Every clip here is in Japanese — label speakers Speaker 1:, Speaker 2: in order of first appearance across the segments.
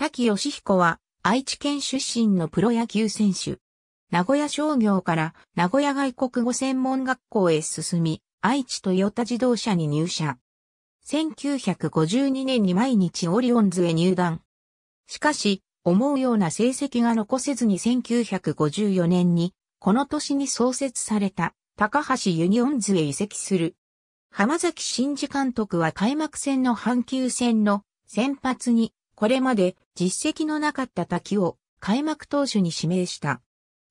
Speaker 1: 滝義彦は愛知県出身のプロ野球選手。名古屋商業から名古屋外国語専門学校へ進み、愛知トヨタ自動車に入社。1952年に毎日オリオンズへ入団。しかし、思うような成績が残せずに1954年に、この年に創設された高橋ユニオンズへ移籍する。浜崎慎二監督は開幕戦の阪急戦の先発に、これまで実績のなかった滝を開幕投手に指名した。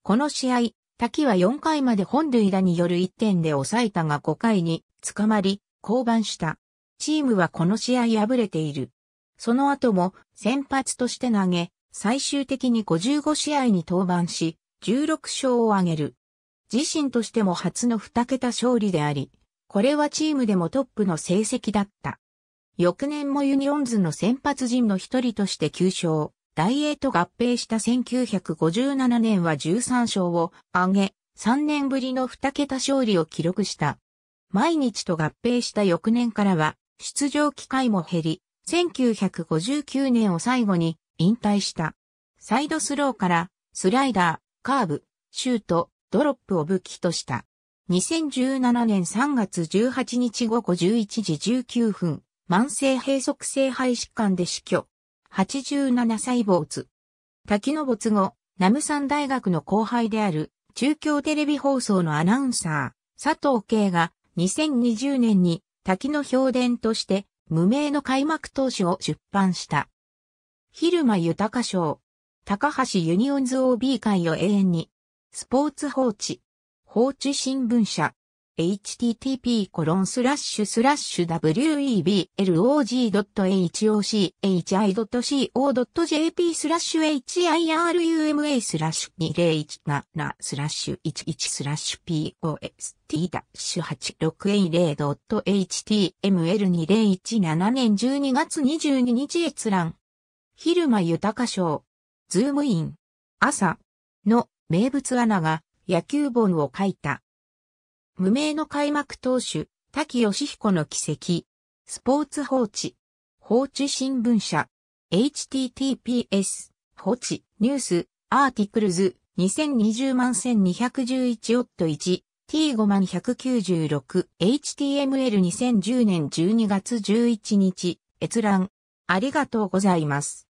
Speaker 1: この試合、滝は4回まで本塁打による1点で抑えたが5回に捕まり、降板した。チームはこの試合敗れている。その後も先発として投げ、最終的に55試合に登板し、16勝を挙げる。自身としても初の2桁勝利であり、これはチームでもトップの成績だった。翌年もユニオンズの先発陣の一人として9勝、大英と合併した1957年は13勝を挙げ、3年ぶりの2桁勝利を記録した。毎日と合併した翌年からは、出場機会も減り、1959年を最後に引退した。サイドスローからスライダー、カーブ、シュート、ドロップを武器とした。2017年3月18日午後11時19分、慢性閉塞性肺疾患で死去。87歳没。滝の没後、ナムサン大学の後輩である、中京テレビ放送のアナウンサー、佐藤慶が、2020年に滝の評伝として、無名の開幕投手を出版した。昼間豊賞。高橋ユニオンズ OB 会を永遠に。スポーツ放置。放置新聞社。http コロンスラッシュスラッシュ weblog.hochi.co.jp スラッシュ hiruma スラッシュ2017スラッシュ11スラッシュ post-86a0.html2017 年12月22日閲覧。昼間豊賞。ズームイン。朝の名物アナが野球本を書いた。無名の開幕投手、滝義彦の奇跡。スポーツ放置。放置新聞社。https、放置、ニュース、アーティクルズ、2020万1211オット1、T5 万196、HTML2010 年12月11日、閲覧。ありがとうございます。